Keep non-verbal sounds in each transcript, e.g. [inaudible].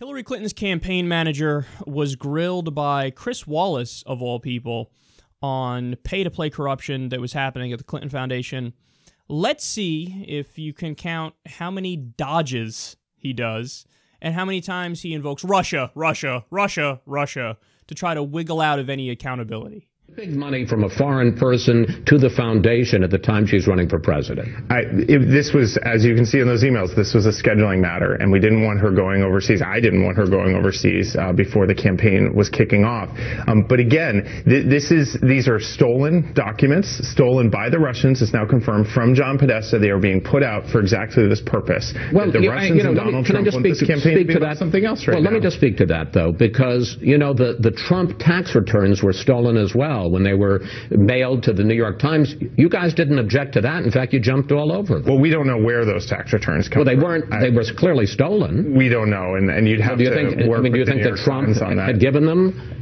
Hillary Clinton's campaign manager was grilled by Chris Wallace, of all people, on pay to play corruption that was happening at the Clinton Foundation. Let's see if you can count how many dodges he does and how many times he invokes Russia, Russia, Russia, Russia to try to wiggle out of any accountability big money from a foreign person to the foundation at the time she's running for president. I, this was, as you can see in those emails, this was a scheduling matter, and we didn't want her going overseas. I didn't want her going overseas uh, before the campaign was kicking off. Um, but again, th- this is these are stolen documents, stolen by the Russians. It's now confirmed from John Podesta. They are being put out for exactly this purpose. Well, the you, Russians I, you know, and Donald me, can Trump I just want speak, campaign speak to, to that. something else right Well, now. let me just speak to that though, because you know the the Trump tax returns were stolen as well when they were mailed to the New York Times. You guys didn't object to that. In fact, you jumped all over them. Well, we don't know where those tax returns come. Well, they weren't. I, they were clearly stolen. We don't know, and, and you'd have well, do you to think, work I mean, do you think that Trump had given them?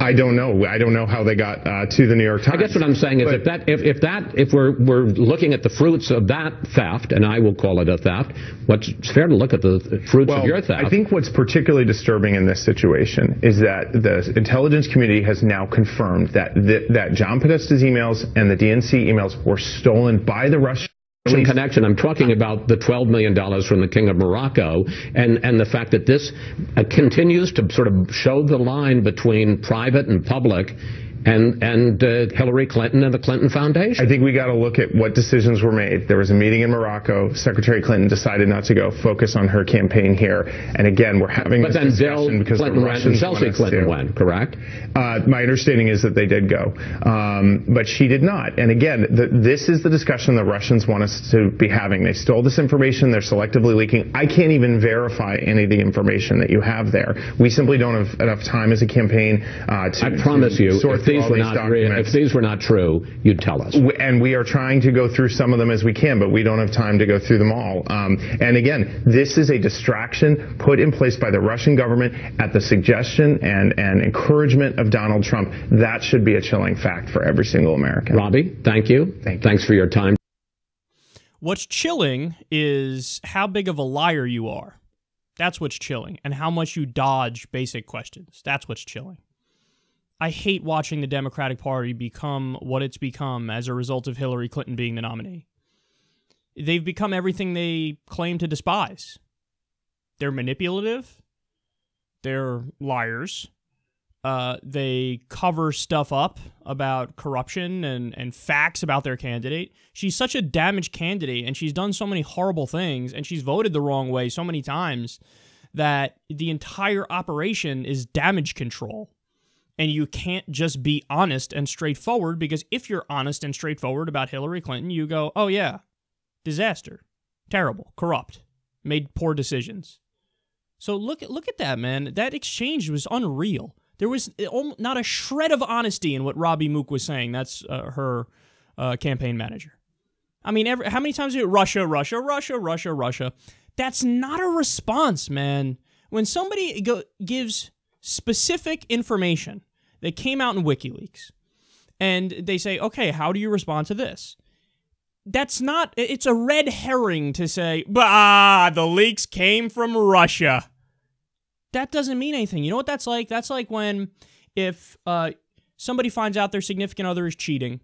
I don't know. I don't know how they got uh, to the New York Times. I guess what I'm saying is but, if that if, if that if we're we're looking at the fruits of that theft, and I will call it a theft, what's fair to look at the fruits well, of your theft. I think what's particularly disturbing in this situation is that the intelligence community has now confirmed that that John Podesta's emails and the DNC emails were stolen by the Russian connection. I'm talking about the $12 million from the King of Morocco and, and the fact that this uh, continues to sort of show the line between private and public and and uh, Hillary Clinton and the Clinton Foundation. I think we got to look at what decisions were made. There was a meeting in Morocco. Secretary Clinton decided not to go. Focus on her campaign here. And again, we're having but this discussion Bill because Clinton the Russians went Chelsea Clinton to. went, correct? Uh, my understanding is that they did go, um, but she did not. And again, the, this is the discussion the Russians want us to be having. They stole this information. They're selectively leaking. I can't even verify any of the information that you have there. We simply don't have enough time as a campaign uh, to. I promise to you. Sort were not if these were not true, you'd tell us. And we are trying to go through some of them as we can, but we don't have time to go through them all. Um, and again, this is a distraction put in place by the Russian government at the suggestion and, and encouragement of Donald Trump. That should be a chilling fact for every single American. Robbie, thank you. Thank you. Thanks for your time. What's chilling is how big of a liar you are. That's what's chilling. And how much you dodge basic questions. That's what's chilling. I hate watching the Democratic Party become what it's become as a result of Hillary Clinton being the nominee. They've become everything they claim to despise. They're manipulative. They're liars. Uh, they cover stuff up about corruption and, and facts about their candidate. She's such a damaged candidate, and she's done so many horrible things, and she's voted the wrong way so many times that the entire operation is damage control. And you can't just be honest and straightforward because if you're honest and straightforward about Hillary Clinton, you go, oh, yeah, disaster, terrible, corrupt, made poor decisions. So look at look at that man. That exchange was unreal. There was eh, not a shred of honesty in what Robbie Mook was saying. That's uh, her uh, campaign manager. I mean, every, how many times did you Russia, Russia, Russia, Russia, Russia? That's not a response, man. When somebody go, gives specific information that came out in WikiLeaks. And they say, okay, how do you respond to this? That's not, it's a red herring to say, bah, the leaks came from Russia. That doesn't mean anything. You know what that's like? That's like when if uh, somebody finds out their significant other is cheating,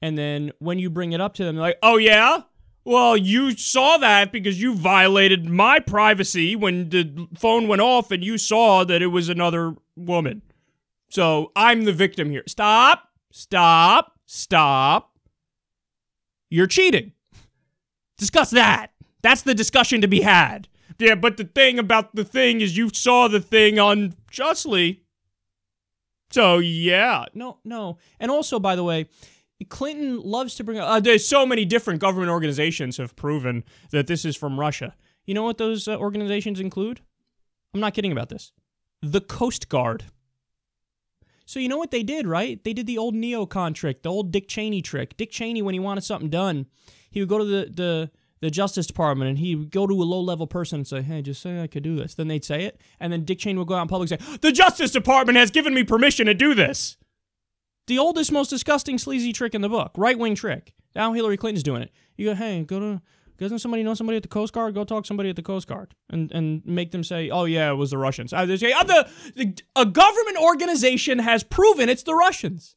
and then when you bring it up to them, they're like, oh yeah? Well, you saw that because you violated my privacy when the phone went off and you saw that it was another woman. So I'm the victim here. Stop, stop, stop. You're cheating. Discuss that. That's the discussion to be had. Yeah, but the thing about the thing is you saw the thing unjustly. So yeah, no, no. And also, by the way, Clinton loves to bring up. Uh, there's so many different government organizations have proven that this is from Russia. You know what those uh, organizations include? I'm not kidding about this. The Coast Guard. So you know what they did, right? They did the old neocon trick, the old Dick Cheney trick. Dick Cheney, when he wanted something done, he would go to the the, the Justice Department and he would go to a low level person and say, "Hey, just say I could do this." Then they'd say it, and then Dick Cheney would go out in public and say, "The Justice Department has given me permission to do this." the oldest, most disgusting, sleazy trick in the book, right wing trick. Now Hillary Clinton's doing it. You go, hey, go to doesn't somebody know somebody at the Coast Guard? Go talk to somebody at the Coast Guard and, and make them say, oh, yeah, it was the Russians. I, say, uh, the, the, a government organization has proven it's the Russians.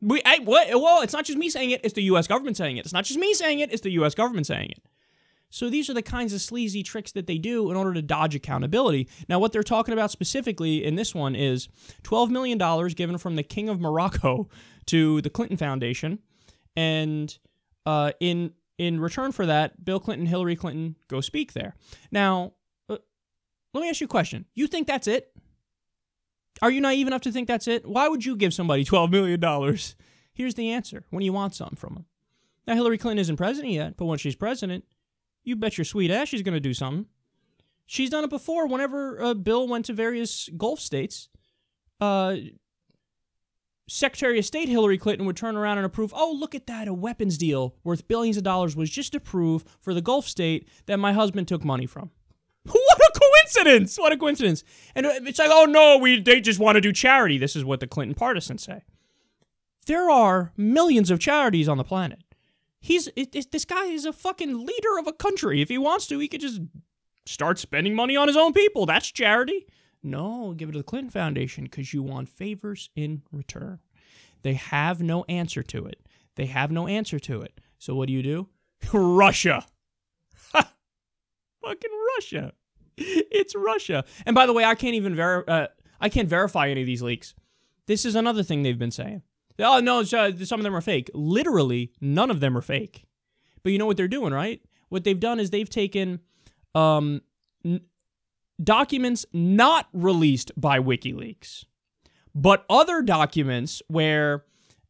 We, I, well, it's not just me saying it, it's the U.S. government saying it. It's not just me saying it, it's the U.S. government saying it. So these are the kinds of sleazy tricks that they do in order to dodge accountability. Now, what they're talking about specifically in this one is $12 million given from the King of Morocco [laughs] to the Clinton Foundation. And uh, in, in return for that, Bill Clinton, Hillary Clinton go speak there. Now, uh, let me ask you a question. You think that's it? Are you naive enough to think that's it? Why would you give somebody $12 million? Here's the answer when you want something from them. Now, Hillary Clinton isn't president yet, but when she's president, you bet your sweet ass she's going to do something. She's done it before. Whenever uh, Bill went to various Gulf states, uh, Secretary of State Hillary Clinton would turn around and approve, oh, look at that, a weapons deal worth billions of dollars was just approved for the Gulf state that my husband took money from. [laughs] What a coincidence! What a coincidence! And uh, it's like, oh no, we they just want to do charity. This is what the Clinton partisans say. There are millions of charities on the planet. He's it, it, this guy is a fucking leader of a country. If he wants to, he could just start spending money on his own people. That's charity. No, give it to the Clinton Foundation because you want favors in return. They have no answer to it. They have no answer to it. So what do you do? [laughs] Russia. Fucking Russia. It's Russia. And by the way, I can't even ver- uh, I can't verify any of these leaks. This is another thing they've been saying oh no, uh, some of them are fake. Literally, none of them are fake. But you know what they're doing, right? What they've done is they've taken um, n- documents not released by WikiLeaks, but other documents where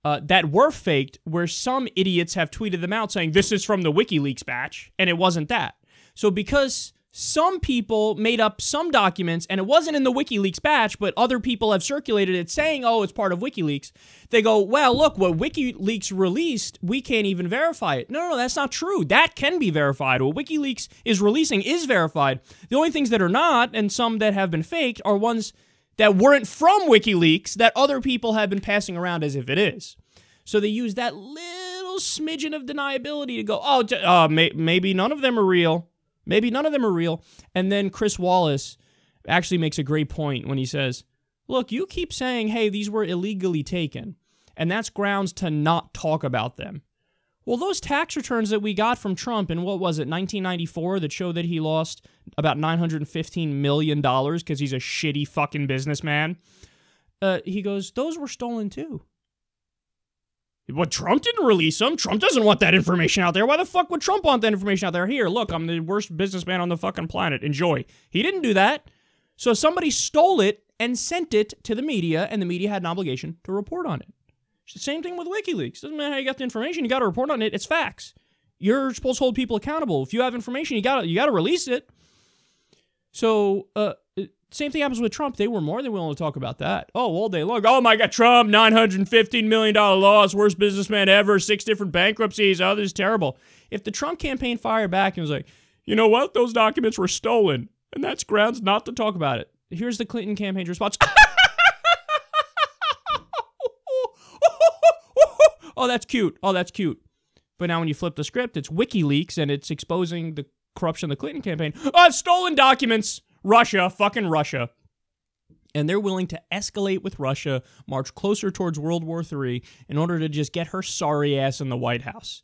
uh, that were faked, where some idiots have tweeted them out saying this is from the WikiLeaks batch, and it wasn't that. So because some people made up some documents, and it wasn't in the WikiLeaks batch, but other people have circulated it saying, oh, it's part of WikiLeaks. They go, well, look, what WikiLeaks released, we can't even verify it. No, no, no, that's not true. That can be verified. What WikiLeaks is releasing is verified. The only things that are not, and some that have been faked, are ones that weren't from WikiLeaks that other people have been passing around as if it is. So they use that little smidgen of deniability to go, oh, uh, may maybe none of them are real. Maybe none of them are real. And then Chris Wallace actually makes a great point when he says, Look, you keep saying, hey, these were illegally taken, and that's grounds to not talk about them. Well, those tax returns that we got from Trump in what was it, 1994, that show that he lost about $915 million because he's a shitty fucking businessman. Uh, he goes, Those were stolen too. But Trump didn't release them. Trump doesn't want that information out there. Why the fuck would Trump want that information out there? Here, look, I'm the worst businessman on the fucking planet. Enjoy. He didn't do that. So somebody stole it and sent it to the media, and the media had an obligation to report on it. It's the same thing with WikiLeaks. Doesn't matter how you got the information, you got to report on it. It's facts. You're supposed to hold people accountable. If you have information, you got to you got to release it. So, uh, same thing happens with Trump. They were more than willing to talk about that. Oh, all day long. Oh my God, Trump, $915 million loss, worst businessman ever, six different bankruptcies. Oh, this is terrible. If the Trump campaign fired back and was like, you know what? Those documents were stolen, and that's grounds not to talk about it. Here's the Clinton campaign response. [laughs] oh, that's cute. Oh, that's cute. But now when you flip the script, it's WikiLeaks and it's exposing the corruption of the Clinton campaign. Oh, I've stolen documents. Russia, fucking Russia. And they're willing to escalate with Russia, march closer towards World War III in order to just get her sorry ass in the White House.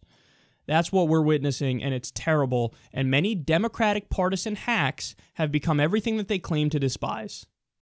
That's what we're witnessing, and it's terrible. And many Democratic partisan hacks have become everything that they claim to despise.